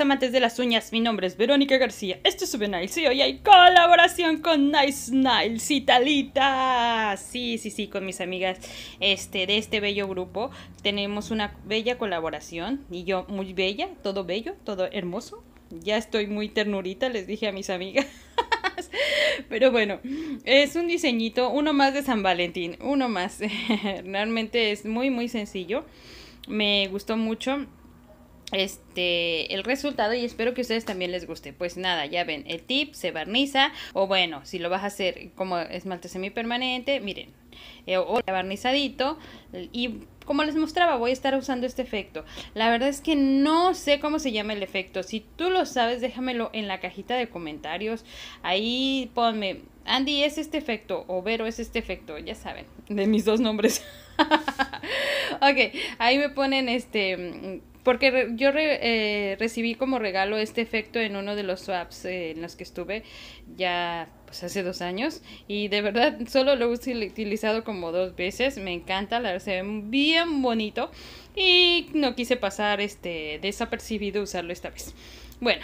amantes de las uñas, mi nombre es Verónica García. Este es Subeniles y hoy hay colaboración con Nice Niles y Talita. Sí, sí, sí, con mis amigas este, de este bello grupo. Tenemos una bella colaboración y yo muy bella, todo bello, todo hermoso. Ya estoy muy ternurita, les dije a mis amigas. Pero bueno, es un diseñito, uno más de San Valentín, uno más. Realmente es muy, muy sencillo. Me gustó mucho este el resultado y espero que ustedes también les guste. Pues nada, ya ven, el tip se barniza o bueno, si lo vas a hacer como esmalte semipermanente, miren, eh, o barnizadito y como les mostraba, voy a estar usando este efecto. La verdad es que no sé cómo se llama el efecto. Si tú lo sabes, déjamelo en la cajita de comentarios. Ahí ponme, Andy, ¿es este efecto? O Vero, ¿es este efecto? Ya saben, de mis dos nombres. ok, ahí me ponen este porque yo eh, recibí como regalo este efecto en uno de los swaps eh, en los que estuve ya pues hace dos años. Y de verdad solo lo he utilizado como dos veces. Me encanta, la se ve bien bonito. Y no quise pasar este desapercibido usarlo esta vez. Bueno,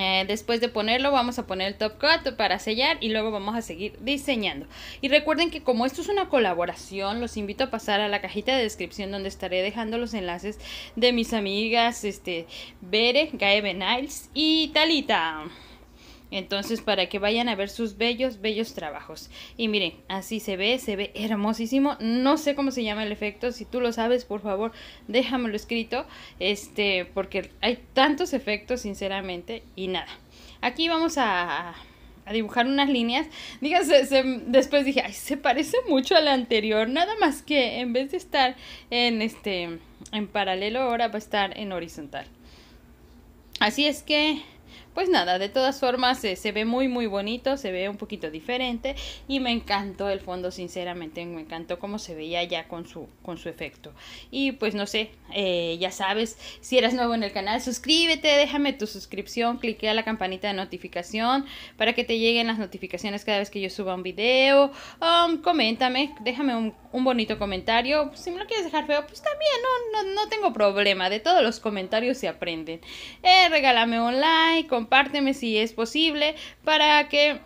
eh, después de ponerlo vamos a poner el top cut para sellar y luego vamos a seguir diseñando. Y recuerden que como esto es una colaboración, los invito a pasar a la cajita de descripción donde estaré dejando los enlaces de mis amigas este, Bere, Gaebe Niles y Talita. Entonces, para que vayan a ver sus bellos, bellos trabajos. Y miren, así se ve, se ve hermosísimo. No sé cómo se llama el efecto. Si tú lo sabes, por favor, déjamelo escrito. Este, porque hay tantos efectos, sinceramente. Y nada. Aquí vamos a, dibujar unas líneas. Díganse, después dije, ay, se parece mucho a la anterior. Nada más que en vez de estar en este en paralelo, ahora va a estar en horizontal. Así es que pues nada, de todas formas se ve muy muy bonito, se ve un poquito diferente y me encantó el fondo, sinceramente me encantó cómo se veía ya con su, con su efecto. Y pues no sé, eh, ya sabes, si eres nuevo en el canal, suscríbete, déjame tu suscripción, clique a la campanita de notificación para que te lleguen las notificaciones cada vez que yo suba un video. Um, coméntame, déjame un, bonito comentario. Si me lo quieres dejar feo, pues también, no, tengo problema. De todos los comentarios se aprenden. Eh, regálame un like y compárteme si es posible para que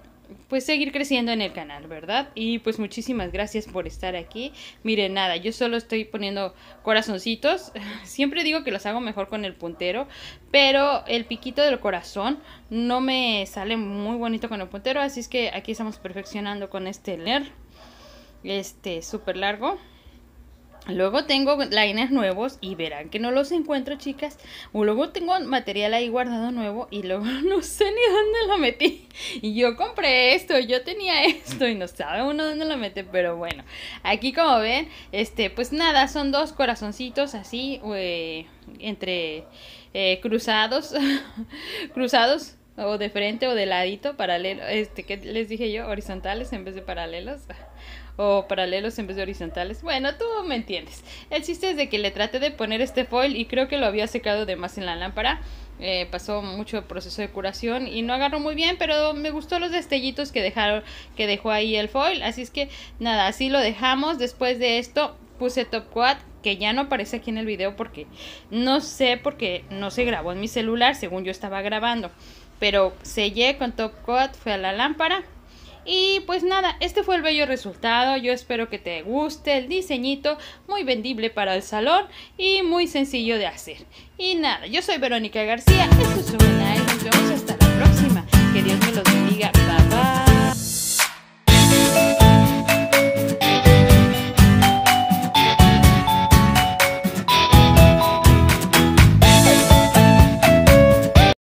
pues seguir creciendo en el canal, ¿verdad? Y pues muchísimas gracias por estar aquí. Miren, nada, yo solo estoy poniendo corazoncitos. Siempre digo que los hago mejor con el puntero, pero el piquito del corazón no me sale muy bonito con el puntero, así es que aquí estamos perfeccionando con este leer Este, súper largo. Luego tengo liners nuevos y verán que no los encuentro, chicas. O luego tengo material ahí guardado nuevo y luego no sé ni dónde lo metí. Y yo compré esto, yo tenía esto y no sabe uno dónde lo mete, pero bueno. Aquí como ven, este, pues nada, son dos corazoncitos así, eh, entre eh, cruzados, cruzados o de frente o de ladito, paralelo, este, que les dije yo? Horizontales en vez de paralelos o paralelos en vez de horizontales. Bueno, tú me entiendes. El chiste es de que le traté de poner este foil y creo que lo había secado de más en la lámpara. Eh, pasó mucho proceso de curación y no agarró muy bien, pero me gustó los destellitos que dejaron, que dejó ahí el foil. Así es que nada, así lo dejamos. Después de esto puse top quad que ya no aparece aquí en el video porque no sé porque no se grabó en mi celular según yo estaba grabando pero sellé con top Quad. fue a la lámpara y pues nada, este fue el bello resultado. Yo espero que te guste el diseñito, muy vendible para el salón y muy sencillo de hacer. Y nada, yo soy Verónica García, esto es y nos vemos hasta la próxima. Que Dios me los bendiga. Bye bye.